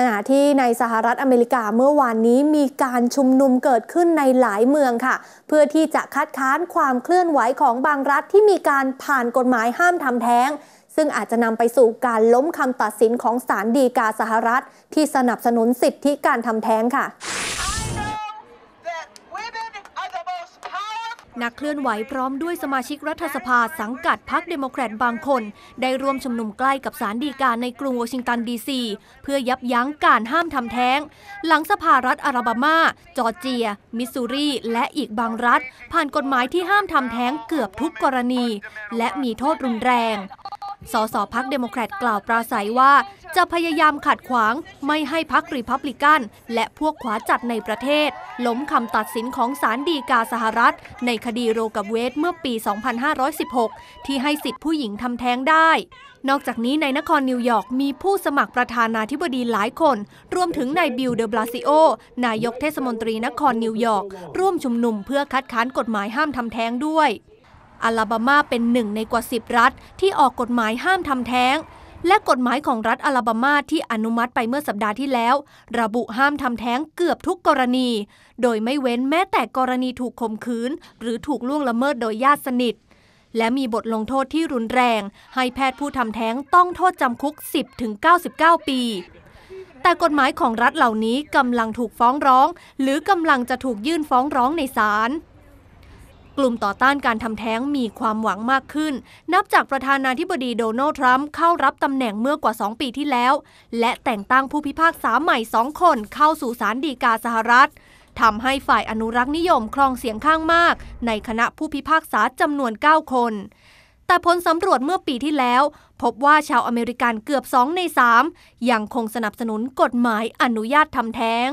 ขณะที่ในสหรัฐอเมริกาเมื่อวานนี้มีการชุมนุมเกิดขึ้นในหลายเมืองค่ะ เพื่อที่จะคัดค้านความเคลื่อนไหวของบางรัฐที่มีการผ่านกฎหมายห้ามทำแท้ง ซึ่งอาจจะนำไปสู่การล้มคำตัดสินของศาลฎีกาสหรัฐ ที่สนับสนุนสิทธิการทำแท้งค่ะนักเคลื่อนไหวพร้อมด้วยสมาชิกรัฐสภาสังกัดพรรคเดโมแครตบางคน ได้ร่วมชุมนุมใกล้กับศาลฎีกาในกรุงวอชิงตันดีซีเพื่อยับยั้งการห้ามทำแท้ง หลังสภารัฐอาราบามาจอร์เจีย มิสซูรีและอีกบางรัฐ ผ่านกฎหมายที่ห้ามทำแท้งเกือบทุกกรณี และมีโทษรุนแรงสสพักเดโมแครตกล่าวปราศัยว่า จะพยายามขัดขวางไม่ให้พักรีพับลิกัน และพวกขวาจัดในประเทศ ล้มคำตัดสินของศาลดีกาสหรัฐ ในคดีโรกับเวสเมื่อปี 2516 ที่ให้สิทธิผู้หญิงทำแท้งได้ นอกจากนี้ในนครนิวยอร์กมีผู้สมัครประธานาธิบดีหลายคน รวมถึงนายบิลเดบลาซิโอนายกเทศมนตรีนครนิวยอร์กร่วมชุมนุมเพื่อคัดค้านกฎหมายห้ามทำแท้งด้วยอาลาบามาเป็นหนึ่งในกว่า 10 รัฐที่ออกกฎหมายห้ามทำแท้ง และกฎหมายของรัฐอาลาบามาที่อนุมัติไปเมื่อสัปดาห์ที่แล้ว ระบุห้ามทำแท้งเกือบทุกกรณี โดยไม่เว้นแม้แต่กรณีถูกข่มขืน หรือถูกล่วงละเมิดโดยญาติสนิท และมีบทลงโทษที่รุนแรง ให้แพทย์ผู้ทำแท้งต้องโทษจำคุก 10-99 ปี แต่กฎหมายของรัฐเหล่านี้กำลังถูกฟ้องร้อง หรือกำลังจะถูกยื่นฟ้องร้องในศาลกลุ่มต่อต้านการทำแท้งมีความหวังมากขึ้นนับจากประธานาธิบดีโดนัลด์ทรัมป์เข้ารับตำแหน่งเมื่อกว่า 2 ปีที่แล้ว และแต่งตั้งผู้พิพากษาใหม่สองคนเข้าสู่ศาลฎีกาสหรัฐทำให้ฝ่ายอนุรักษ์นิยมครองเสียงข้างมากในคณะผู้พิพากษาจำนวน 9 คน แต่ผลสำรวจเมื่อปีที่แล้ว พบว่าชาวอเมริกันเกือบ2ใน3ยังคงสนับสนุนกฎหมายอนุญาตทำแท้ง